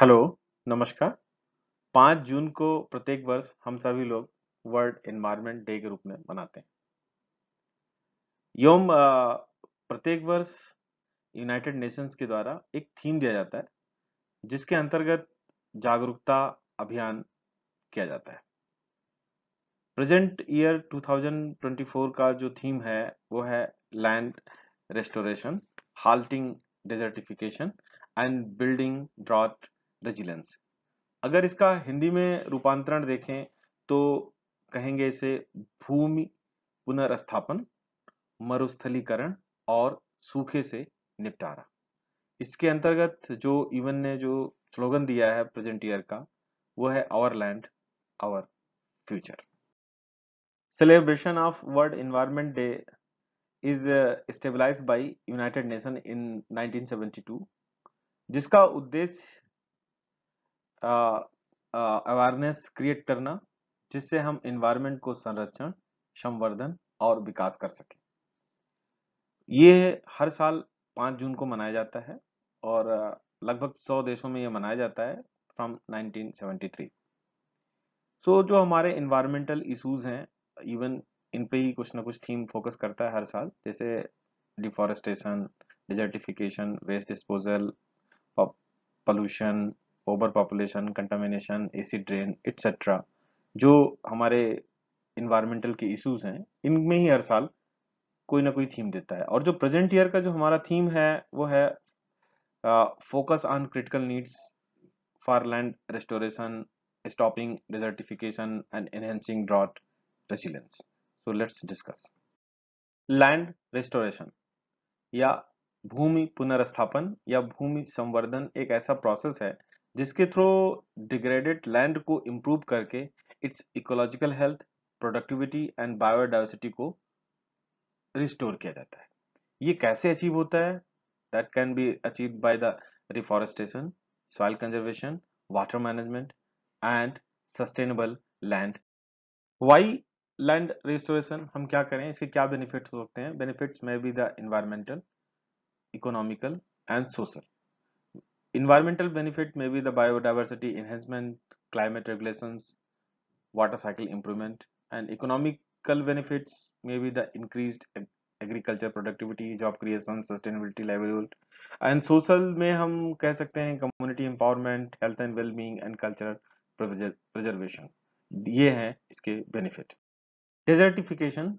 Hello नमस्कार पाँच जून को प्रत्येक वर्ष हम सभी लोग वर्ल्ड एनवायरनमेंट डे के रूप में मनाते हैं योम प्रत्येक वर्ष यूनाइटेड नेशंस के द्वारा एक थीम दिया जाता है जिसके अंतर्गत जागरूकता अभियान किया जाता है प्रेजेंट ईयर 2024 का जो थीम है वो है land restoration halting desertification and building drought resilience अगर इसका हिंदी में रूपांतरण देखें तो कहेंगे इसे भूमि पुनर्स्थापन मरुस्थलीकरण और सूखे से निपटारा इसके अंतर्गत जो इवन ने जो स्लोगन दिया है प्रेजेंट ईयर का वो है our land our future celebration of world environment day is stabilize stabilized United Nation in 1972 जिसका उद्देश्य अवेयरनेस क्रिएट करना जिससे हम इन्वायरमेंट को संरक्षण संवर्धन और विकास कर सके ये हर साल पांच जून को मनाया जाता है और लगभग सौ देशों में यह मनाया जाता है फ्रॉम 1973 सो so, जो हमारे इन्वायरमेंटल इश्यूज हैं इवन इन पे ही कुछ ना कुछ थीम फोकस करता है हर साल जैसे deforestation desertification waste disposal pollution over population contamination acid rain etcetera जो हमारे इन्वायरमेंटल के इश्यूज हैं इनमें ही हर साल कोई ना कोई थीम देता है और जो प्रेजेंट ईयर का जो हमारा थीम है वो है focus on critical needs for land restoration stopping desertification and enhancing drought resilience so let's discuss land restoration या भूमि पुनर्स्थापन या भूमि संवर्धन एक ऐसा प्रोसेस है जिसके थ्रू डिग्रेडेड लैंड को इम्प्रूव करके its ecological health productivity and biodiversity को रिस्टोर किया जाता है ये कैसे अचीव होता है that can be achieve by the reforestation soil conservation water management and sustainable land why land restoration हम क्या करें इसके क्या बेनिफिट्स हो सकते हैं बेनिफिट्स में be the environmental economical and social environmental benefit may be the biodiversity enhancement climate regulations water cycle improvement and economical benefits may be the increased agriculture productivity job creation sustainability livelihood and social may hum keh community empowerment health and well being and cultural preservation ye hain iske benefit desertification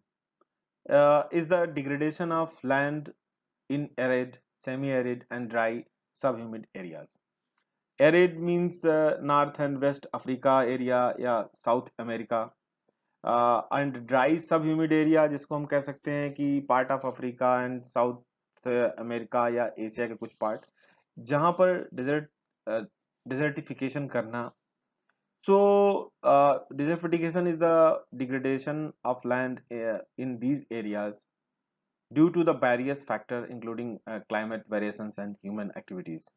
uh, is the degradation of land in arid semi arid and dry subhumid areas. Arid means uh, North and West Africa area या South America. And dry sub humid area जिसको हम कह सकते हैं कि part of Africa and South America या Asia के कुछ पार्ट जहाँ पर डिजर्ट डिजर्टिफिकेशन करना so uh, desertification is the degradation of land uh, in these areas due to the various factor including uh, climate variations and human activities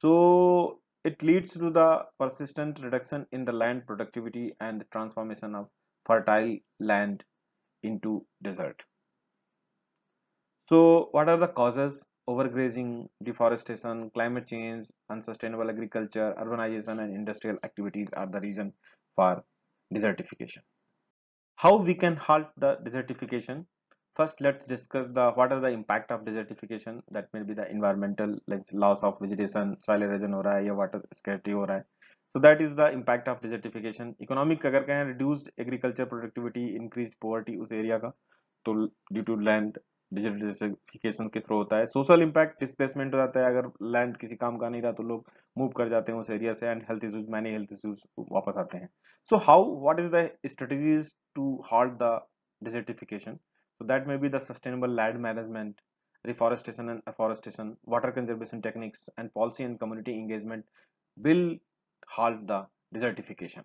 so it leads to the persistent reduction in the land productivity and transformation of fertile land into desert so what are the causes overgrazing deforestation climate change unsustainable agriculture urbanization and industrial activities are the reason for desertification how we can halt the desertification First, let's discuss the what are the impact of desertification. That may be the environmental like loss of vegetation, soil erosion ho raha hai ya water scarcity ho raha hai So that is the impact of desertification. Economic agar kahe reduced agriculture productivity, increased poverty us area ka to due to land digitalization के through होता है social impact displacement हो जाता है अगर land किसी काम का नहीं रहा तो लोग मूव कर जाते हैं उस एरिया से and health issues many health issues वापस आते हैं so how what is the strategies to halt the desertification So that may be the sustainable land management, reforestation and afforestation, water conservation techniques and policy and community engagement will halt the desertification.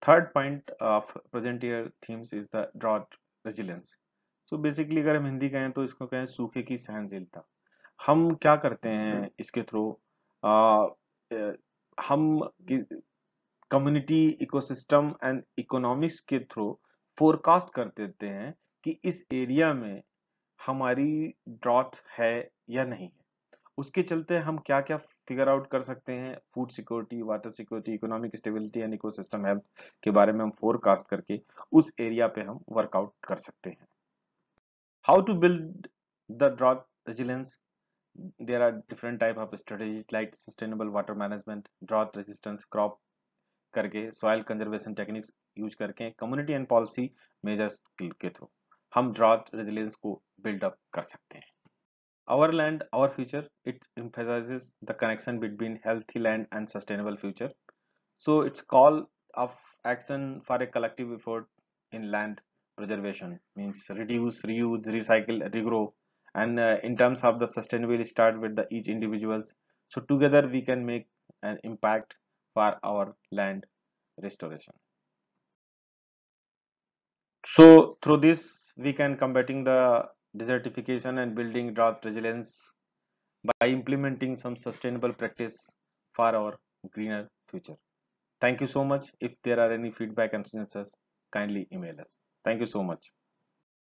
Third point of present year themes is the drought resilience. So basically अगर हम हिंदी कहें तो इसको कहें सूखे की सहनशीलता हम क्या करते हैं इसके through hum community ecosystem and economics के थ्रू फोरकास्ट कर देते हैं कि इस एरिया में हमारी ड्रॉट है या नहीं है उसके चलते हम क्या क्या फिगर आउट कर सकते हैं food security water security economic stability and ecosystem health के बारे में हम फोरकास्ट करके उस एरिया पे हम वर्कआउट कर सकते हैं how to build the drought resilience there are different type of strategy like sustainable water management drought resistance crop करके सॉयल कंजर्वेशन टेक्निक्स यूज करके कम्युनिटी एंड पॉलिसी मेजर्स के थ्रू हम ड्रॉप रेजिलियंस को buildup our land our future it emphasizes the connection between healthy land and sustainable future so its call of action for a collective effort in land preservation means reduce reuse recycle regrow and uh, in terms of the sustainability, start with each individuals so together we can make an impact for our land restoration so through this we can combating the desertification and building drought resilience by implementing some sustainable practice for our greener future. Thank you so much. If there are any feedback and suggestions, kindly email us. Thank you so much.